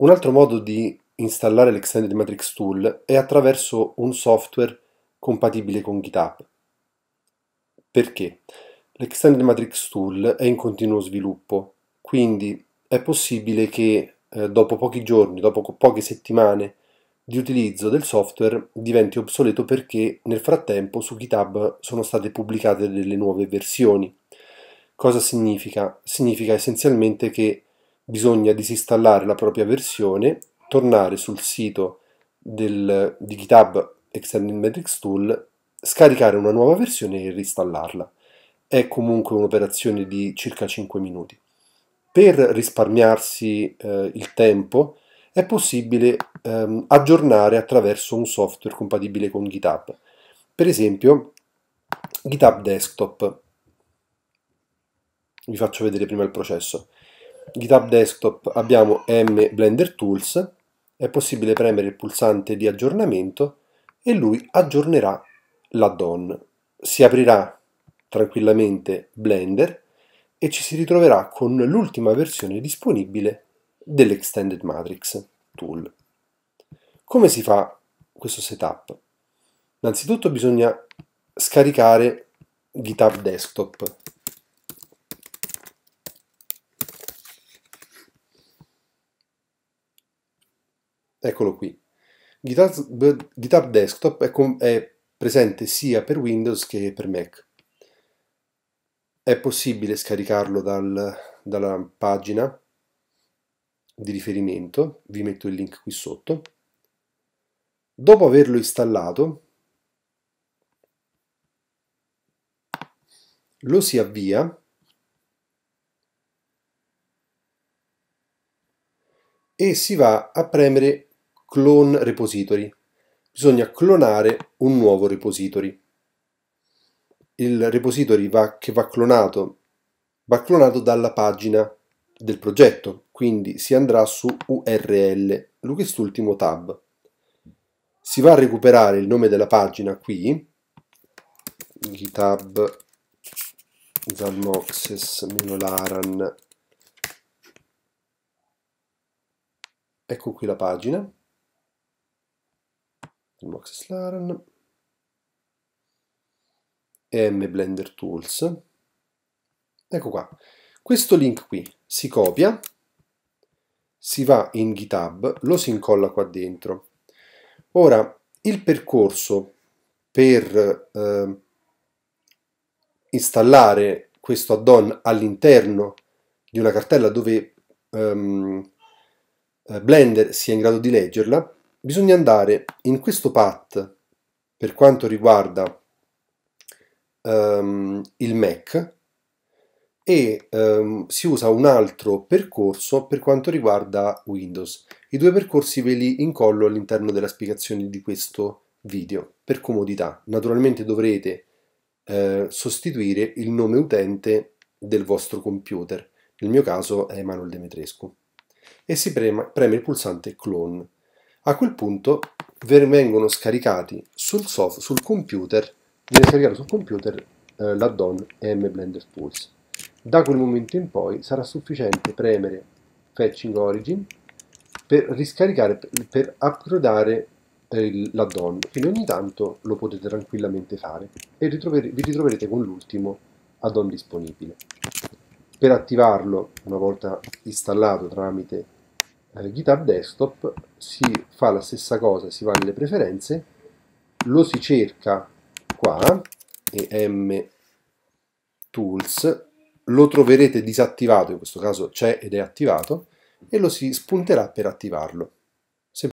Un altro modo di installare l'Extended Matrix Tool è attraverso un software compatibile con GitHub. Perché? L'Extended Matrix Tool è in continuo sviluppo, quindi è possibile che eh, dopo pochi giorni, dopo poche settimane di utilizzo del software diventi obsoleto perché nel frattempo su GitHub sono state pubblicate delle nuove versioni. Cosa significa? Significa essenzialmente che bisogna disinstallare la propria versione, tornare sul sito del, di GitHub Extended Metrics Tool, scaricare una nuova versione e ristallarla. È comunque un'operazione di circa 5 minuti. Per risparmiarsi eh, il tempo è possibile ehm, aggiornare attraverso un software compatibile con GitHub. Per esempio GitHub Desktop. Vi faccio vedere prima il processo. GitHub Desktop abbiamo M Blender Tools, è possibile premere il pulsante di aggiornamento e lui aggiornerà l'add-on. Si aprirà tranquillamente Blender e ci si ritroverà con l'ultima versione disponibile dell'Extended Matrix Tool. Come si fa questo setup? Innanzitutto bisogna scaricare GitHub Desktop Eccolo qui. GitHub, Guitar Desktop è, è presente sia per Windows che per Mac. È possibile scaricarlo dal, dalla pagina di riferimento, vi metto il link qui sotto. Dopo averlo installato, lo si avvia e si va a premere clone repository. Bisogna clonare un nuovo repository. Il repository va, che va clonato va clonato dalla pagina del progetto, quindi si andrà su URL, quest'ultimo tab. Si va a recuperare il nome della pagina qui, github zalmoxes-laran. Ecco qui la pagina il Moxes Laren, M Blender Tools, ecco qua, questo link qui si copia, si va in GitHub, lo si incolla qua dentro. Ora, il percorso per eh, installare questo add-on all'interno di una cartella dove ehm, eh, Blender sia in grado di leggerla bisogna andare in questo path per quanto riguarda um, il Mac e um, si usa un altro percorso per quanto riguarda Windows. I due percorsi ve li incollo all'interno della spiegazione di questo video per comodità. Naturalmente dovrete eh, sostituire il nome utente del vostro computer, nel mio caso è Manuel Demetrescu, e si prema, preme il pulsante clone. A quel punto vengono scaricati sul, soft, sul computer, viene scaricato sul computer eh, l'add-on M Da quel momento in poi sarà sufficiente premere Fetching Origin per riscaricare, per upgradare eh, l'addon Quindi ogni tanto lo potete tranquillamente fare e ritrover vi ritroverete con l'ultimo addon disponibile. Per attivarlo, una volta installato tramite GitHub Desktop si fa la stessa cosa, si va nelle preferenze, lo si cerca qua, em tools, lo troverete disattivato, in questo caso c'è ed è attivato, e lo si spunterà per attivarlo.